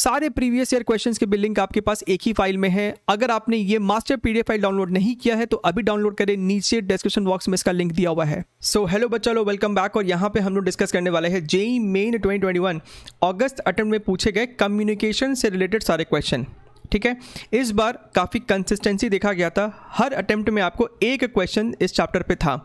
सारे previous year question के भी लिंक आपके पास एक ही फाइल में है अगर आपने ये मास्टर पीडीएफ फाइल डाउनलोड नहीं किया है तो अभी डाउनलोड करें नीचे डिस्क्रिप्शन बॉक्स में इसका लिंक दिया हुआ है सो हेलो बच्चा लो वेलकम बैक और यहाँ पे हम लोग डिस्कस करने वाले हैं जेई मेन 2021 अगस्त अटेम्प्ट में पूछे गए कम्युनिकेशन से रिलेटेड सारे क्वेश्चन ठीक है इस बार काफ़ी कंसिस्टेंसी देखा गया था हर अटेम्प्ट में आपको एक क्वेश्चन इस चैप्टर पे था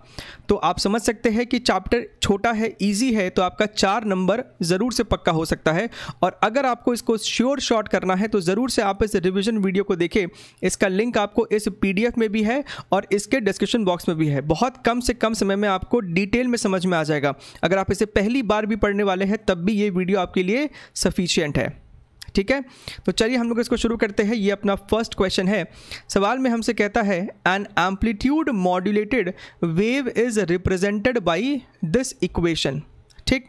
तो आप समझ सकते हैं कि चैप्टर छोटा है इजी है तो आपका चार नंबर ज़रूर से पक्का हो सकता है और अगर आपको इसको श्योर शॉट करना है तो ज़रूर से आप इस रिविजन वीडियो को देखें इसका लिंक आपको इस पी में भी है और इसके डिस्क्रिप्शन बॉक्स में भी है बहुत कम से कम समय में आपको डिटेल में समझ में आ जाएगा अगर आप इसे पहली बार भी पढ़ने वाले हैं तब भी ये वीडियो आपके लिए सफिशियंट है ठीक है तो चलिए हम लोग इसको शुरू करते हैं ये अपना फर्स्ट क्वेश्चन है सवाल में हमसे कहता है an amplitude modulated wave is represented by this equation ठीक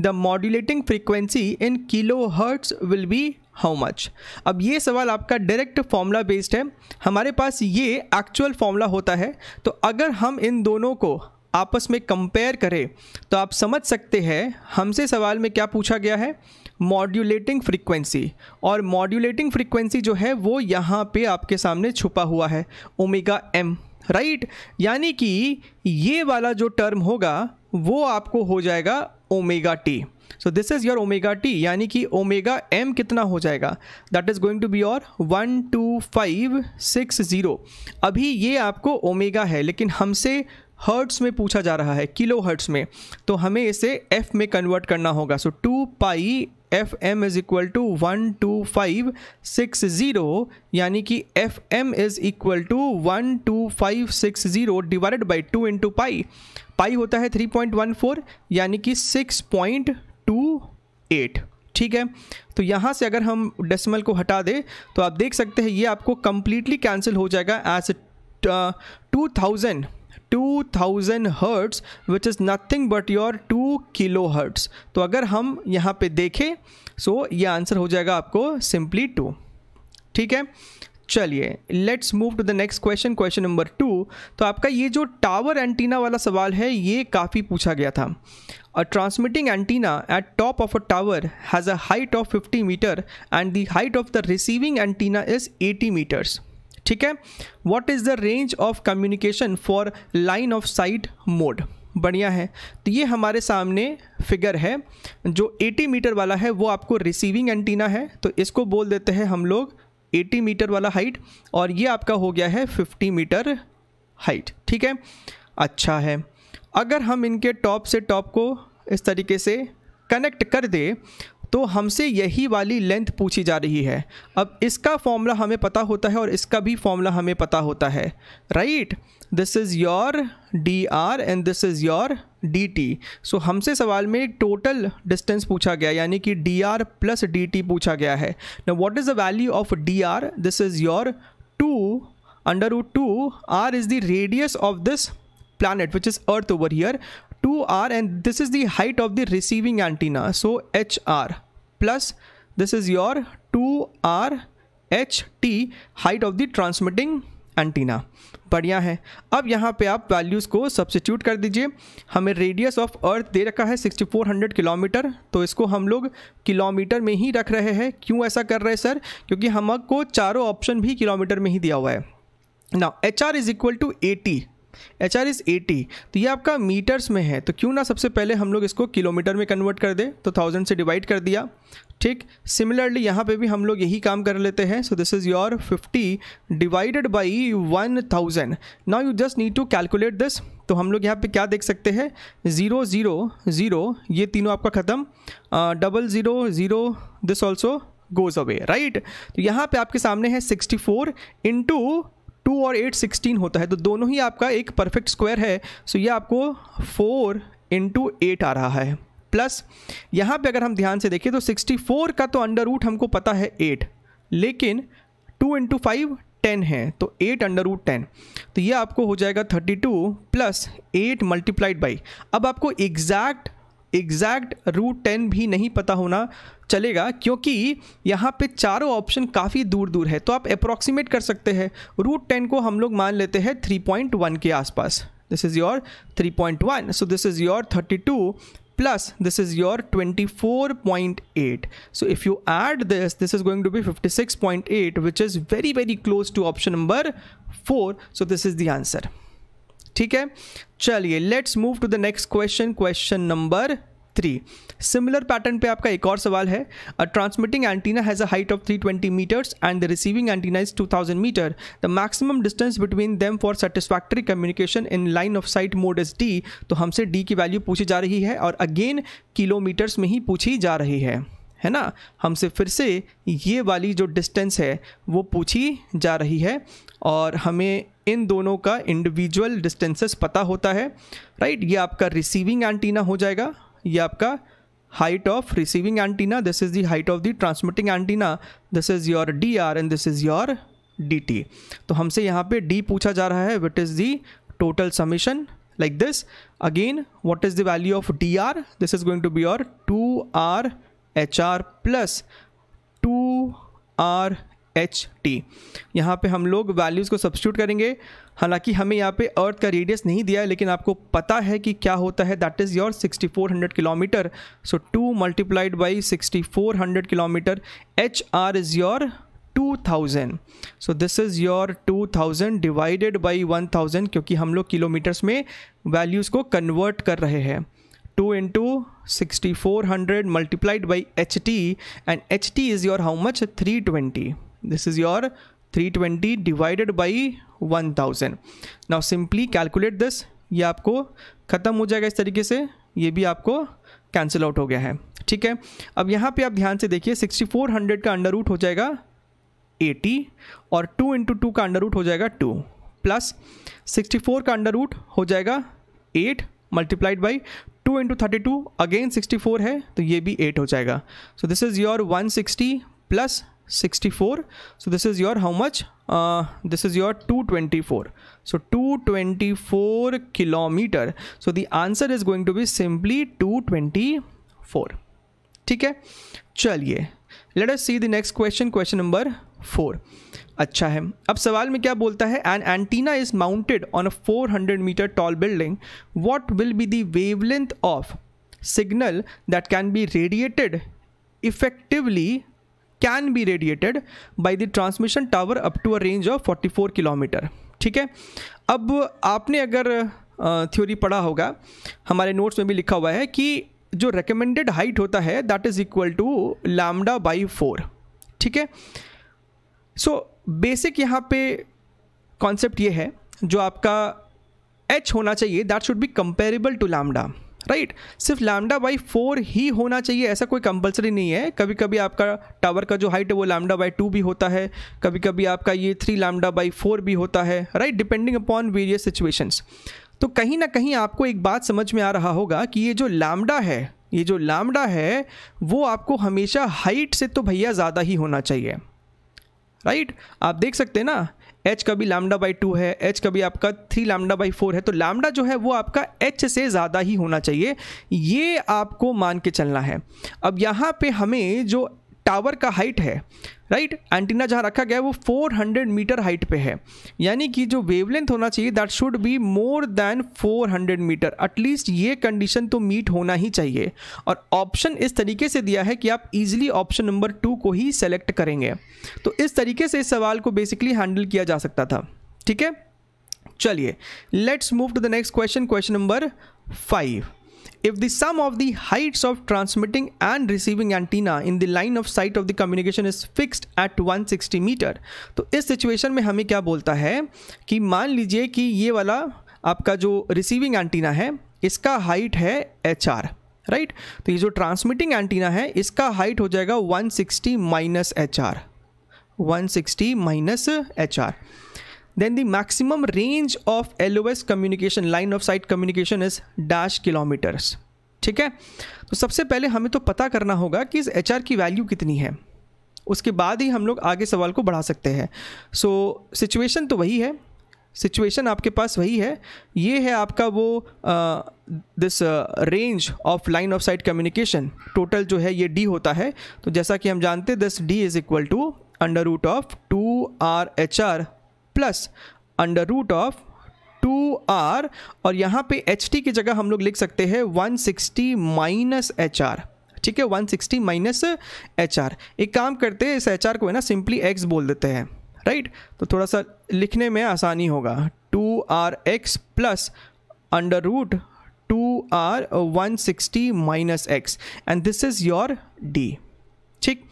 the modulating frequency in kilohertz will be how much अब ये सवाल आपका डायरेक्ट फॉर्मूला बेस्ड है हमारे पास ये एक्चुअल फॉर्मूला होता है तो अगर हम इन दोनों को आपस में कंपेयर करें तो आप समझ सकते हैं हमसे सवाल में क्या पूछा गया है मॉड्यूलेटिंग फ्रीक्वेंसी और मॉड्यूलेटिंग फ्रीक्वेंसी जो है वो यहाँ पे आपके सामने छुपा हुआ है ओमेगा एम राइट यानी कि ये वाला जो टर्म होगा वो आपको हो जाएगा omega T so this is your omega T यानी कि ओमेगा एम कितना हो जाएगा that is going to be your one two five six zero अभी ये आपको ओमेगा है लेकिन हमसे हर्ट्स में पूछा जा रहा है किलो हर्ट्स में तो हमें इसे एफ में कन्वर्ट करना होगा so two pi F M is equal to one two five six zero यानी कि F M is equal to one two five six zero divided by two into pi pi होता है three point one four यानी कि six point two eight ठीक है तो यहाँ से अगर हम डेसिमल को हटा दें तो आप देख सकते हैं ये आपको कम्प्लीटली कैंसिल हो जाएगा as two thousand 2000 hertz which is nothing but your 2 kilohertz तो अगर हम यहाँ पे देखें सो so ये आंसर हो जाएगा आपको सिंपली टू ठीक है चलिए let's move to the next question question number two तो आपका ये जो टावर एंटीना वाला सवाल है ये काफ़ी पूछा गया था a transmitting antenna at top of a tower has a height of 50 meter and the height of the receiving antenna is 80 meters ठीक है what is the range of communication for line of sight mode बढ़िया है तो ये हमारे सामने figure है जो 80 मीटर वाला है वो आपको रिसीविंग एंटीना है तो इसको बोल देते हैं हम लोग 80 मीटर वाला हाइट और ये आपका हो गया है 50 मीटर हाइट ठीक है अच्छा है अगर हम इनके टॉप से टॉप को इस तरीके से कनेक्ट कर दे तो हमसे यही वाली लेंथ पूछी जा रही है अब इसका फॉर्मूला हमें पता होता है और इसका भी फॉर्मूला हमें पता होता है right this is your D R and this is your D T so हमसे सवाल में टोटल डिस्टेंस पूछा गया यानी कि D R plus D T पूछा गया है न what is the value of D R this is your two under वो two R is the radius of this planet which is earth over here two R and is and height of the receiving antenna so H R plus this is your two R H T height of the transmitting antenna बढ़िया है अब यहाँ पे आप values को substitute कर दीजिए हमें रेडियस ऑफ अर्थ दे रखा है 6400 किलोमीटर तो इसको हम लोग किलोमीटर में ही रख रहे हैं क्यों ऐसा कर रहे हैं सर क्योंकि हम को चारों ऑप्शन भी किलोमीटर में ही दिया हुआ है ना H R is equal to eighty H R is eighty तो ये आपका मीटर्स में है तो क्यों ना सबसे पहले हम लोग इसको किलोमीटर में कन्वर्ट कर दें तो थाउजेंड से डिवाइड कर दिया ठीक सिमिलरली यहाँ पे भी हम लोग यही काम कर लेते हैं so this is your fifty divided by one thousand now you just need to calculate this तो हम लोग यहाँ पे क्या देख सकते हैं ज़ीरो ज़ीरो ज़ीरो ये तीनों आपका ख़त्म double zero zero this also goes away right तो यहाँ पे आपके सामने है सिक्सटी फोर इंटू टू और एट सिक्सटीन होता है तो दोनों ही आपका एक परफेक्ट स्क्वायर है सो ये आपको फोर इंटू एट आ रहा है प्लस यहाँ पे अगर हम ध्यान से देखें तो सिक्सटी फोर का तो अंडर रूट हमको पता है एट लेकिन टू इंटू फाइव टेन है तो एट अंडर रूट टेन तो ये आपको हो जाएगा thirty two plus eight multiplied by अब आपको एग्जैक्ट एग्जैक्ट रूट टेन भी नहीं पता होना चलेगा क्योंकि यहाँ पे चारों ऑप्शन काफ़ी दूर दूर है तो आप अप्रॉक्सीमेट कर सकते हैं रूट टेन को हम लोग मान लेते हैं थ्री पॉइंट वन के आसपास this is your three point one so this is your thirty two plus this is your twenty four point eight so if you add this this is going to be fifty six point eight which is very very close to option number four so this is the answer ठीक है चलिए let's move to the next question question number three similar pattern पे आपका एक और सवाल है a transmitting antenna has a height of 320 meters and the receiving antenna is 2000 meter the maximum distance between them for satisfactory communication in line of sight mode is D तो हमसे D की value पूछी जा रही है और again kilometres में ही पूछी जा रही है है ना हमसे फिर से ये वाली जो डिस्टेंस है वो पूछी जा रही है और हमें इन दोनों का इंडिविजुअल डिस्टेंसेस पता होता है राइट ये आपका रिसीविंग एंटीना हो जाएगा ये आपका height of receiving antenna this is the height of the transmitting antenna this is your D R and this is your D T तो हमसे यहाँ पे डी पूछा जा रहा है what is the total summation like this again what is the value of D R this is going to be your two R H R plus two R H T यहाँ पर हम लोग values को substitute करेंगे हालांकि हमें यहाँ पे अर्थ का रेडियस नहीं दिया है लेकिन आपको पता है कि क्या होता है that is your 6400 kilometer so two multiplied by 6400 kilometer H R is your 2000 so this is your 2000 divided by 1000 क्योंकि हम लोग किलोमीटर्स में वैल्यूज़ को कन्वर्ट कर रहे हैं two into sixty four hundred multiplied by H T and H T is your how much three twenty this is your 320 divided by 1000 now simply calculate this ये आपको ख़त्म हो जाएगा इस तरीके से ये भी आपको कैंसिल आउट हो गया है ठीक है अब यहाँ पे आप ध्यान से देखिए 6400 का अंडर रूट हो जाएगा 80 और 2 इंटू टू का अंडर रूट हो जाएगा 2 प्लस 64 का अंडर रूट हो जाएगा 8 multiplied by two into thirty two again sixty four है तो ये भी एट हो जाएगा so this is your one sixty plus 64 so this is your how much uh, this is your 224 so 224 kilometer so the answer is going to be simply 224 ठीक है चलिए let us see the next question question number four अच्छा है अब सवाल में क्या बोलता है an antenna is mounted on a 400 metre tall building what will be the wavelength of signal that can be radiated effectively can be radiated by the transmission tower up to a range of 44 kilometre ठीक है अब आपने अगर theory पढ़ा होगा हमारे notes में भी लिखा हुआ है कि जो रिकमेंडेड हाइट होता है that is equal to lambda by four ठीक है सो बेसिक यहाँ पे कॉन्सेप्ट ये है जो आपका एच होना चाहिए that should be comparable to lambda right सिर्फ लैमडा बाई फोर ही होना चाहिए ऐसा कोई कंपलसरी नहीं है कभी कभी आपका टावर का जो हाइट है वो लैमडा बाई टू भी होता है कभी कभी आपका ये थ्री लैमडा बाई फोर भी होता है right depending upon various situations तो कहीं ना कहीं आपको एक बात समझ में आ रहा होगा कि ये जो लैमडा है ये जो लैमडा है वो आपको हमेशा हाइट से तो भैया ज़्यादा ही होना चाहिए राइट आप देख सकते हैं ना एच का भी लामडा बाई टू है एच का भी आपका थ्री लामडा बाई फोर है तो लामडा जो है वो आपका एच से ज़्यादा ही होना चाहिए ये आपको मान के चलना है अब यहाँ पे हमें जो टावर का हाइट है राइट एंटीना जहाँ रखा गया है वो 400 मीटर हाइट पे है यानी कि जो वेवलेंथ होना चाहिए that should be more than 400 metre at least ये कंडीशन तो मीट होना ही चाहिए और ऑप्शन इस तरीके से दिया है कि आप इजीली ऑप्शन नंबर टू को ही सेलेक्ट करेंगे तो इस तरीके से इस सवाल को बेसिकली हैंडल किया जा सकता था ठीक है चलिए let's move to the next question question number five If the sum of the heights of transmitting and receiving antenna in the line of sight of the communication is fixed at 160 metre तो इस situation में हमें क्या बोलता है कि मान लीजिए कि ये वाला आपका जो रिसीविंग एंटीना है इसका हाइट है एच आर राइट तो ये जो ट्रांसमिटिंग एंटीना है इसका हाइट हो जाएगा 160 sixty minus H R one sixty minus H R then the maximum range of LOS communication line of sight communication is dash kilometers ठीक है तो सबसे पहले हमें तो पता करना होगा कि इस एच की वैल्यू कितनी है उसके बाद ही हम लोग आगे सवाल को बढ़ा सकते हैं सो so, सिचुएशन तो वही है सिचुएशन आपके पास वही है ये है आपका वो this range of line of sight communication total जो है ये डी होता है तो जैसा कि हम जानते हैं this D is equal to under root of two R H R plus under root of two R और यहाँ पे एच टी की जगह हम लोग लिख सकते हैं one sixty minus H R ठीक है one sixty minus H R एक काम करते हैं इस एच आर को है ना सिंपली एक्स बोल देते हैं राइट तो थोड़ा सा लिखने में आसानी होगा two R X plus under root two R one sixty minus X and this is your D ठीक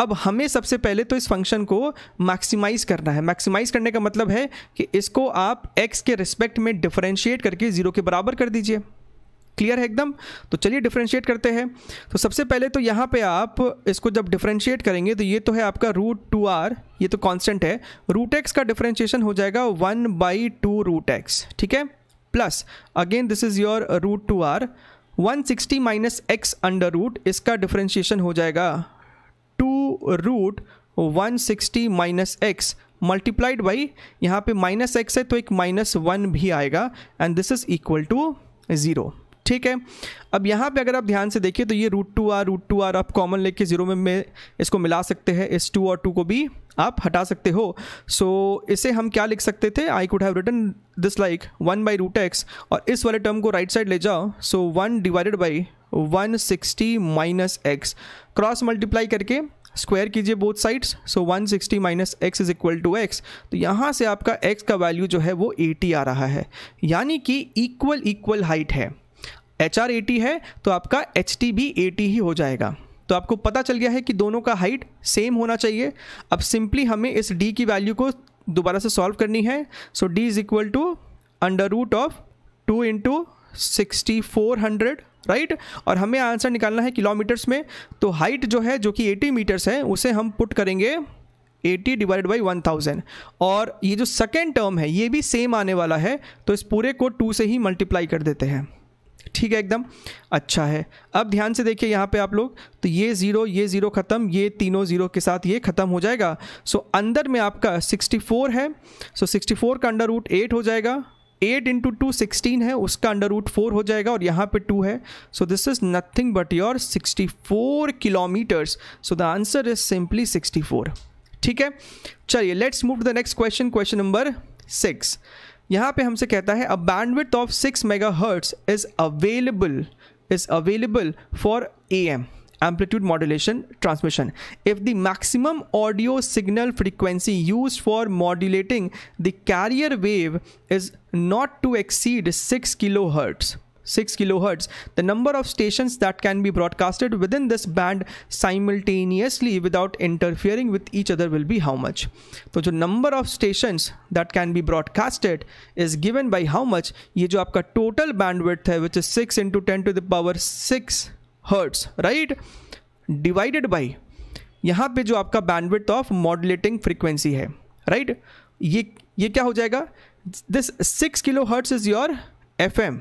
अब हमें सबसे पहले तो इस फंक्शन को मैक्सिमाइज करना है मैक्सिमाइज करने का मतलब है कि इसको आप एक्स के रिस्पेक्ट में डिफ्रेंशिएट करके ज़ीरो के बराबर कर दीजिए क्लियर है एकदम तो चलिए डिफ्रेंशिएट करते हैं तो सबसे पहले तो यहाँ पे आप इसको जब डिफ्रेंशिएट करेंगे तो ये तो है आपका रूट टू आर ये तो कांस्टेंट है रूट एक्स का डिफ्रेंशिएशन हो जाएगा one by two root X ठीक है plus again this is your root two R one sixty minus X under root इसका डिफ्रेंशिएशन हो जाएगा root one sixty minus X multiplied by यहाँ पे माइनस एक्स है तो एक माइनस वन भी आएगा and this is equal to zero ठीक है अब यहाँ पे अगर आप ध्यान से देखिए तो ये root two R root two R आप कॉमन लेके ज़ीरो में, में इसको मिला सकते हैं इस टू और टू को भी आप हटा सकते हो सो so, इसे हम क्या लिख सकते थे I could have written this like one by root X और इस वाले टर्म को राइट साइड ले जाओ so one divided by one sixty minus X cross multiply करके स्क्वायर कीजिए both sides so 160 sixty minus X is equal to X तो यहाँ से आपका एक्स का वैल्यू जो है वो 80 आ रहा है यानी कि इक्वल इक्वल हाइट है एच आर एटी है तो आपका एच टी भी एटी ही हो जाएगा तो आपको पता चल गया है कि दोनों का हाइट सेम होना चाहिए अब सिंपली हमें इस डी की वैल्यू को दोबारा से सॉल्व करनी है so D is equal to under root of two into sixty four hundred right और हमें आंसर निकालना है किलोमीटर्स में तो हाइट जो है जो कि 80 मीटर्स है उसे हम पुट करेंगे 80 डिवाइड बाई 1000 और ये जो सेकेंड टर्म है ये भी सेम आने वाला है तो इस पूरे को टू से ही मल्टीप्लाई कर देते हैं ठीक है एकदम अच्छा है अब ध्यान से देखिए यहाँ पे आप लोग तो ये ज़ीरो ये ज़ीरो ख़त्म ये तीनों ज़ीरो के साथ ये ख़त्म हो जाएगा सो अंदर में आपका 64 है सो 64 का अंडर रूट एट हो जाएगा एट इंटू टू सिक्सटीन है उसका अंडर रूट फोर हो जाएगा और यहाँ पे टू है so this is nothing but your sixty four kilometres so the answer is simply sixty four ठीक है चलिए let's move to the next question question number six यहाँ पे हमसे कहता है a bandwidth of six mega hertz is available is available for A M amplitude modulation transmission if the maximum audio signal frequency use for modulating the carrier wave is not to exceed six kilo hertz six kilo hertz the number of station that can be broadcasted within this band simultaneously without interfering with each other will be how much तो जो number of station that can be broadcasted is given by how much ये जो आपका total band bandwidth है which is six into ten to the power six hertz right divided by यहाँ पे जो आपका बैंडविड्थ ऑफ मॉडलेटिंग फ्रीक्वेंसी है right right? ये ये क्या हो जाएगा this six kilo hertz is your F M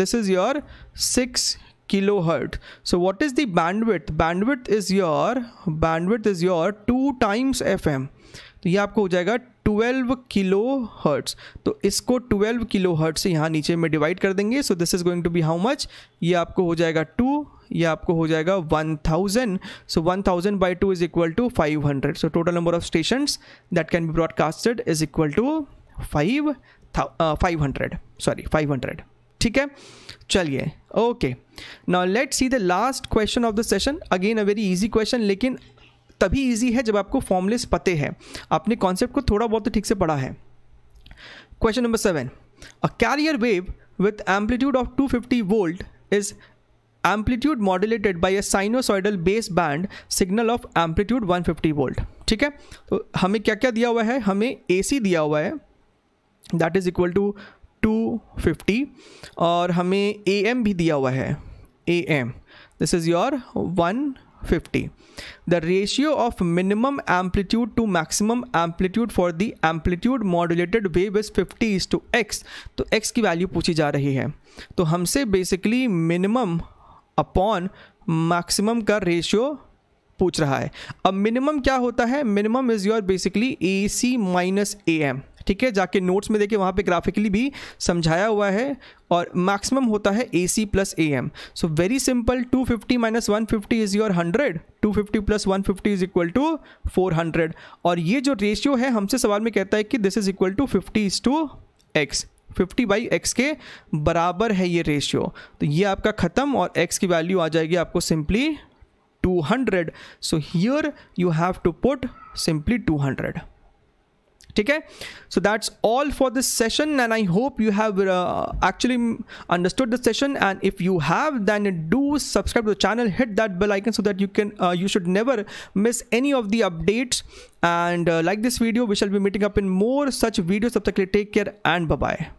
this is your six kilo hertz so what is the bandwidth bandwidth is your bandwidth is your two times F M तो ये आपको हो जाएगा ट्वेल्व किलो हर्ट्स तो इसको twelve kilo hertz यहाँ नीचे में डिवाइड कर देंगे so this is going to be how much ये आपको हो जाएगा टू ये आपको हो जाएगा one thousand so one thousand by two is equal to five hundred so total number of station that can be broadcasted is equal to five five hundred sorry five hundred ठीक है चलिए okay now let see the last question of the session again a very easy question लेकिन तभी easy है जब आपको formless पते हैं आपने कॉन्सेप्ट को थोड़ा बहुत तो ठीक से पढ़ा है question number seven a carrier wave with amplitude of 250 volt is amplitude modulated by a sinusoidal base band signal of amplitude 150 volt ठीक है तो हमें क्या क्या दिया हुआ है हमें ए दिया हुआ है दैट इज़ इक्वल टू 250 और हमें ए भी दिया हुआ है A M this is your 150 the ratio of minimum amplitude to maximum amplitude for the amplitude modulated wave is 50 is two X तो एक्स की वैल्यू पूछी जा रही है तो हमसे बेसिकली मिनिमम अपॉन मैक्सिमम का रेशियो पूछ रहा है अब मिनिमम क्या होता है minimum is your basically A C minus A M ठीक है जाके नोट्स में देखिए वहाँ पे ग्राफिकली भी समझाया हुआ है और मैक्सिमम होता है A C plus A M so very simple two fifty minus one fifty is your hundred two fifty plus one fifty is equal to four hundred और ये जो रेशियो है हमसे सवाल में कहता है कि this is equal to fifty is two X fifty by X के बराबर है ये रेशियो तो ये आपका ख़त्म और एक्स की वैल्यू आ जाएगी आपको simply two hundred so here you have to put simply two hundred ठीक है so that's all for this session and I hope you have actually understood this session and if you have then do subscribe the channel hit that bell icon so that you can you should never miss any of the updates and like this video we shall be meeting up in more such video सब तक के लिए take care and bye